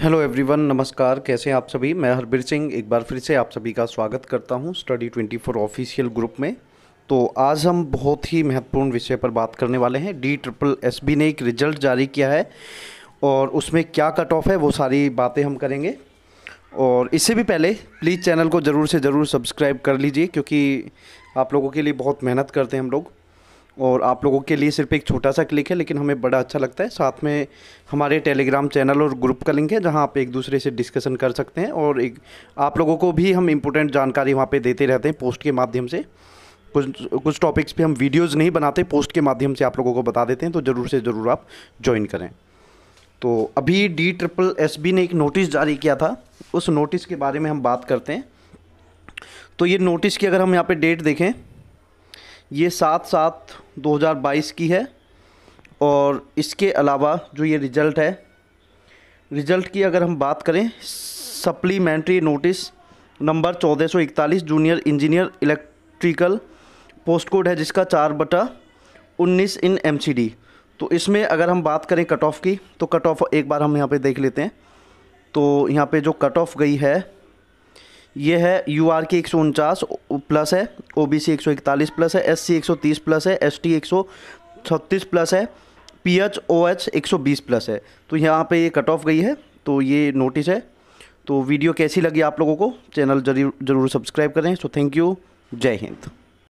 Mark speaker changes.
Speaker 1: hello everyone नमस्कार कैसे हैं आप सभी मैं हरबीर सिंह एक बार फिर से आप सभी का स्वागत करता हूं स्टडी 24 ऑफिशियल ग्रुप में तो आज हम बहुत ही महत्वपूर्ण विषय पर बात करने वाले हैं डी ट्रिपल एस बी ने एक रिजल्ट जारी किया है और उसमें क्या कट ऑफ है वो सारी बातें हम करेंगे और इससे भी पहले प्लीज़ चैनल को ज़रूर से ज़रूर सब्सक्राइब कर लीजिए क्योंकि आप लोगों के लिए बहुत मेहनत करते हैं हम लोग और आप लोगों के लिए सिर्फ एक छोटा सा क्लिक है लेकिन हमें बड़ा अच्छा लगता है साथ में हमारे टेलीग्राम चैनल और ग्रुप का लिंक है जहां आप एक दूसरे से डिस्कशन कर सकते हैं और एक आप लोगों को भी हम इम्पोर्टेंट जानकारी वहाँ पर देते रहते हैं पोस्ट के माध्यम से कुछ कुछ टॉपिक्स पे हम वीडियोस नहीं बनाते पोस्ट के माध्यम से आप लोगों को बता देते हैं तो ज़रूर से ज़रूर आप ज्वाइन करें तो अभी डी ट्रिपल एस बी ने एक नोटिस जारी किया था उस नोटिस के बारे में हम बात करते हैं तो ये नोटिस की अगर हम यहाँ पे डेट देखें ये सात सात 2022 की है और इसके अलावा जो ये रिज़ल्ट है रिज़ल्ट की अगर हम बात करें supplementary notice number 1441 junior engineer electrical post code है जिसका चार बटा उन्नीस इन एम तो इसमें अगर हम बात करें कट ऑफ की तो कट ऑफ एक बार हम यहाँ पे देख लेते हैं तो यहाँ पे जो कट ऑफ गई है ये है यू आर के एक सौ उनचास प्लस है ओ बी सी एक सौ इकतालीस प्लस है एस सी एक सौ तीस प्लस है एस टी एक सौ छत्तीस प्लस है पी एच ओ एच एक सौ बीस प्लस है तो यहाँ पे ये कट ऑफ गई है तो ये नोटिस है तो वीडियो कैसी लगी आप लोगों को चैनल जरूर जरूर सब्सक्राइब करें सो थैंक यू जय हिंद